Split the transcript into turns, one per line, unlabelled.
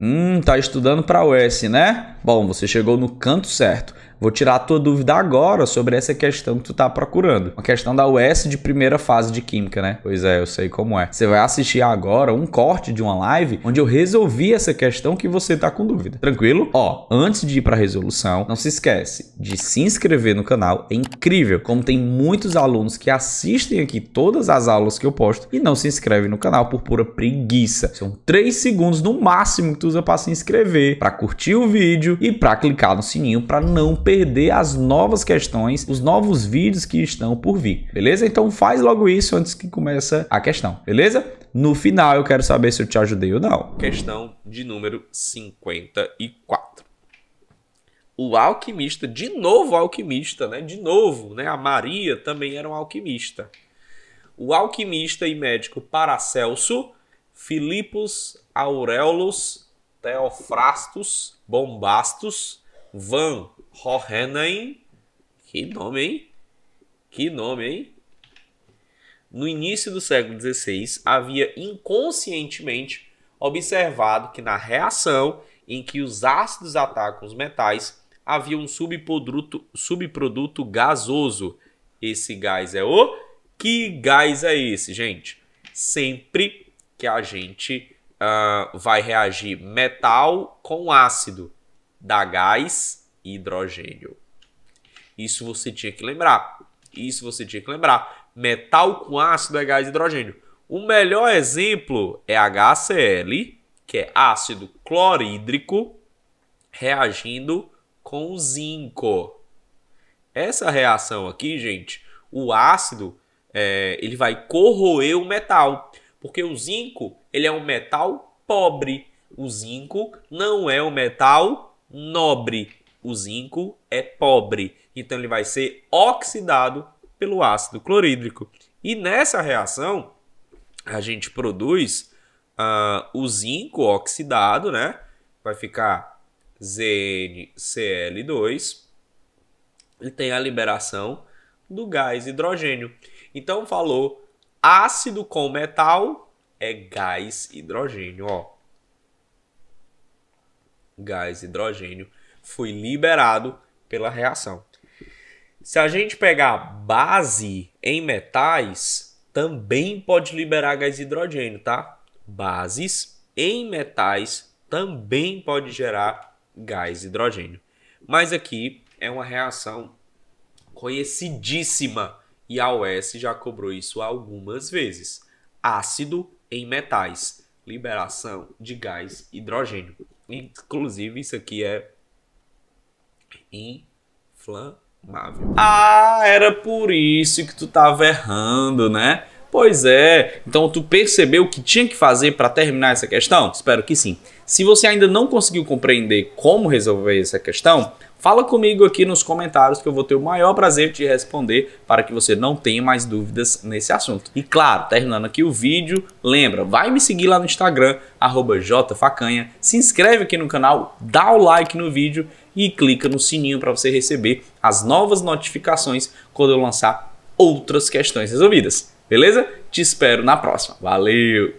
Hum, tá estudando para o UES, né? Bom, você chegou no canto certo. Vou tirar a tua dúvida agora sobre essa questão que tu tá procurando. Uma questão da US de primeira fase de química, né? Pois é, eu sei como é. Você vai assistir agora um corte de uma live onde eu resolvi essa questão que você tá com dúvida. Tranquilo? Ó, antes de ir para resolução, não se esquece de se inscrever no canal. É incrível como tem muitos alunos que assistem aqui todas as aulas que eu posto e não se inscrevem no canal por pura preguiça. São três segundos no máximo que tu usa para se inscrever, para curtir o vídeo e para clicar no sininho para não perder as novas questões, os novos vídeos que estão por vir, beleza? Então faz logo isso antes que começa a questão, beleza? No final eu quero saber se eu te ajudei ou não. Questão de número 54 o alquimista, de novo alquimista, né? De novo, né? A Maria também era um alquimista. O alquimista e médico Paracelso, Filipos Aurelus Teofrastus Bombastus Van Hohenain. Que nome, hein? Que nome, hein? No início do século XVI, havia inconscientemente observado que na reação em que os ácidos atacam os metais, havia um subproduto, subproduto gasoso. Esse gás é o. Que gás é esse, gente? Sempre que a gente uh, vai reagir metal com ácido, dá gás hidrogênio. Isso você tinha que lembrar. Isso você tinha que lembrar. Metal com ácido é gás de hidrogênio. O melhor exemplo é HCl, que é ácido clorídrico, reagindo com zinco. Essa reação aqui, gente, o ácido é, ele vai corroer o metal, porque o zinco ele é um metal pobre. O zinco não é um metal nobre. O zinco é pobre, então ele vai ser oxidado pelo ácido clorídrico. E nessa reação, a gente produz uh, o zinco oxidado, né? Vai ficar ZnCl2 e tem a liberação do gás hidrogênio. Então falou ácido com metal é gás hidrogênio, ó. Gás hidrogênio foi liberado pela reação. Se a gente pegar base em metais, também pode liberar gás hidrogênio, tá? Bases em metais também pode gerar gás hidrogênio. Mas aqui é uma reação conhecidíssima e a OS já cobrou isso algumas vezes. Ácido em metais, liberação de gás hidrogênio. Inclusive, isso aqui é inflamável. Ah, era por isso que tu estava errando, né? Pois é. Então tu percebeu o que tinha que fazer para terminar essa questão? Espero que sim. Se você ainda não conseguiu compreender como resolver essa questão, fala comigo aqui nos comentários que eu vou ter o maior prazer de responder para que você não tenha mais dúvidas nesse assunto. E claro, terminando aqui o vídeo, lembra, vai me seguir lá no Instagram jfacanha, se inscreve aqui no canal, dá o like no vídeo e clica no sininho para você receber as novas notificações quando eu lançar outras questões resolvidas. Beleza? Te espero na próxima. Valeu!